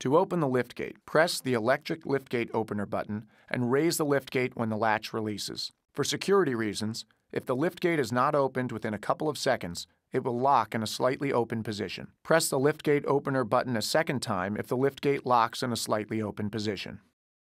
To open the liftgate, press the electric liftgate opener button and raise the liftgate when the latch releases. For security reasons, if the liftgate is not opened within a couple of seconds, it will lock in a slightly open position. Press the liftgate opener button a second time if the liftgate locks in a slightly open position.